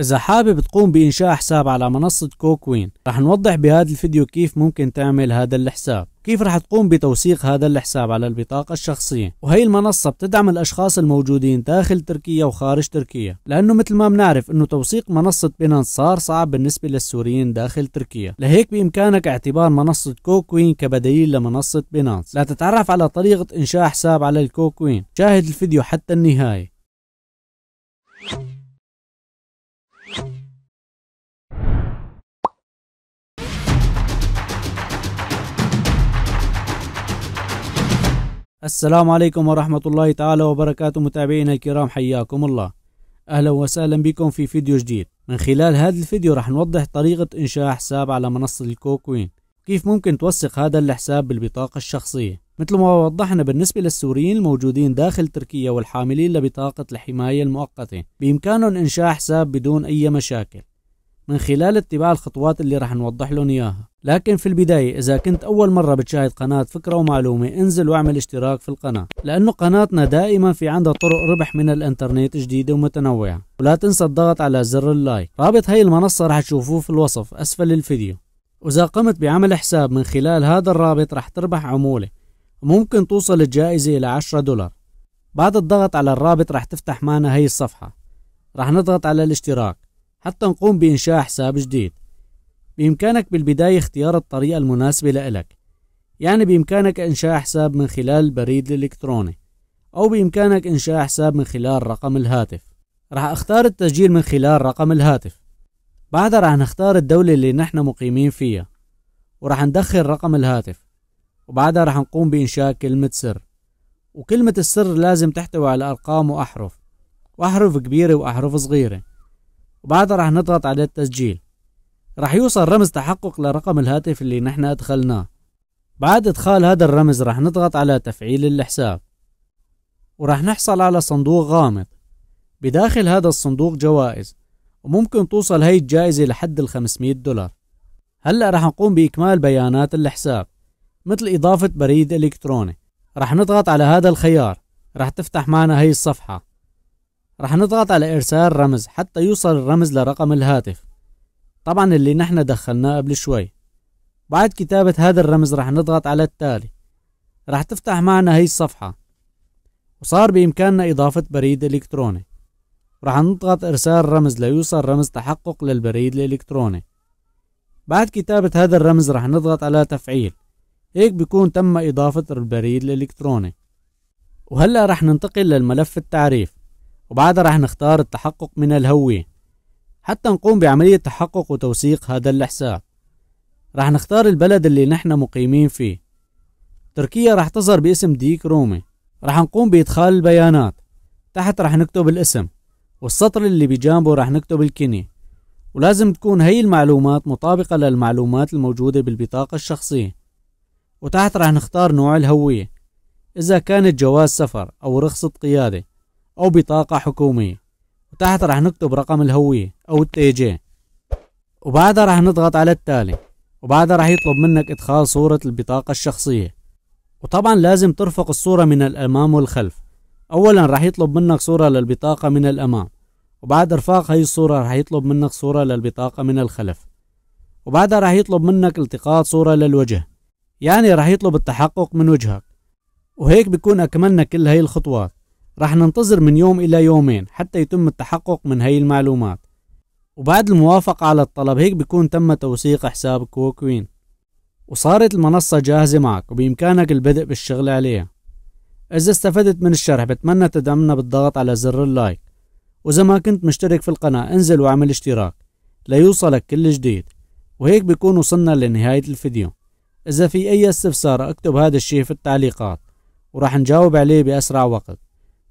إذا حابب تقوم بإنشاء حساب على منصة كوكوين رح نوضح بهذا الفيديو كيف ممكن تعمل هذا الحساب كيف رح تقوم بتوثيق هذا الحساب على البطاقة الشخصية وهي المنصة بتدعم الأشخاص الموجودين داخل تركيا وخارج تركيا لأنه مثل ما بنعرف أنه توثيق منصة بينانس صار صعب بالنسبة للسوريين داخل تركيا لهيك بإمكانك اعتبار منصة كوكوين كبديل لمنصة بينانس لا تتعرف على طريقة إنشاء حساب على الكوكوين شاهد الفيديو حتى النهاية السلام عليكم ورحمة الله تعالى وبركاته متابعينا الكرام حياكم الله أهلا وسهلا بكم في فيديو جديد من خلال هذا الفيديو راح نوضح طريقة إنشاء حساب على منصة الكوكوين كيف ممكن توثق هذا الحساب بالبطاقة الشخصية مثل ما وضحنا بالنسبة للسوريين الموجودين داخل تركيا والحاملين لبطاقة الحماية المؤقتة بإمكانهم إنشاء حساب بدون أي مشاكل من خلال اتباع الخطوات اللي راح نوضح لهم إياها لكن في البداية إذا كنت أول مرة بتشاهد قناة فكرة ومعلومة انزل واعمل اشتراك في القناة لأنه قناتنا دائما في عندها طرق ربح من الانترنت جديدة ومتنوعة ولا تنسى الضغط على زر اللايك رابط هاي المنصة رح تشوفوه في الوصف أسفل الفيديو وإذا قمت بعمل حساب من خلال هذا الرابط رح تربح عمولة وممكن توصل الجائزة إلى 10 دولار بعد الضغط على الرابط رح تفتح معنا هاي الصفحة رح نضغط على الاشتراك حتى نقوم بإنشاء حساب جديد بإمكانك بالبداية اختيار الطريقة المناسبة لإلك يعني بإمكانك إنشاء حساب من خلال البريد الإلكتروني أو بإمكانك إنشاء حساب من خلال رقم الهاتف رح أختار التسجيل من خلال رقم الهاتف بعدها رح نختار الدولة اللي نحن مقيمين فيها ورح ندخل رقم الهاتف وبعدها رح نقوم بإنشاء كلمة سر وكلمة السر لازم تحتوي على أرقام وأحرف وأحرف كبيرة وأحرف صغيرة وبعدها رح نضغط على التسجيل راح يوصل رمز تحقق لرقم الهاتف اللي نحن أدخلناه بعد إدخال هذا الرمز راح نضغط على تفعيل الحساب وراح نحصل على صندوق غامض بداخل هذا الصندوق جوائز وممكن توصل هاي الجائزة لحد ال 500 دولار هلأ راح نقوم بإكمال بيانات الحساب مثل إضافة بريد إلكتروني راح نضغط على هذا الخيار راح تفتح معنا هاي الصفحة راح نضغط على إرسال رمز حتى يوصل الرمز لرقم الهاتف طبعا اللي نحن دخلناه قبل شوي بعد كتابة هذا الرمز رح نضغط على التالي رح تفتح معنا هي الصفحة وصار بإمكاننا إضافة بريد إلكتروني رح نضغط إرسال رمز ليوصل رمز تحقق للبريد الإلكتروني بعد كتابة هذا الرمز رح نضغط على تفعيل هيك بيكون تم إضافة البريد الإلكتروني وهلأ رح ننتقل للملف التعريف وبعدها رح نختار التحقق من الهوية حتى نقوم بعملية تحقق وتوثيق هذا الحساب راح نختار البلد اللي نحن مقيمين فيه تركيا راح تظهر باسم ديك رومي راح نقوم بإدخال البيانات تحت راح نكتب الاسم والسطر اللي بجانبه راح نكتب الكني ولازم تكون هي المعلومات مطابقة للمعلومات الموجودة بالبطاقة الشخصية وتحت راح نختار نوع الهوية إذا كانت جواز سفر أو رخصة قيادة أو بطاقة حكومية تحت راح نكتب رقم الهوية أو التي جي وبعدها راح نضغط على التالي وبعدها راح يطلب منك إدخال صورة البطاقة الشخصية وطبعا لازم ترفق الصورة من الأمام والخلف أولا راح يطلب منك صورة للبطاقة من الأمام وبعد إرفاق هاي الصورة راح يطلب منك صورة للبطاقة من الخلف وبعدها راح يطلب منك التقاط صورة للوجه يعني راح يطلب التحقق من وجهك وهيك بيكون أكملنا كل هاي الخطوات رح ننتظر من يوم إلى يومين حتى يتم التحقق من هاي المعلومات وبعد الموافقة على الطلب هيك بيكون تم توثيق حساب كوكوين وصارت المنصة جاهزة معك وبإمكانك البدء بالشغل عليها إذا استفدت من الشرح بتمنى تدعمنا بالضغط على زر اللايك وإذا ما كنت مشترك في القناة انزل وعمل اشتراك ليوصلك كل جديد وهيك بيكون وصلنا لنهاية الفيديو إذا في أي استفسار اكتب هذا الشيء في التعليقات وراح نجاوب عليه بأسرع وقت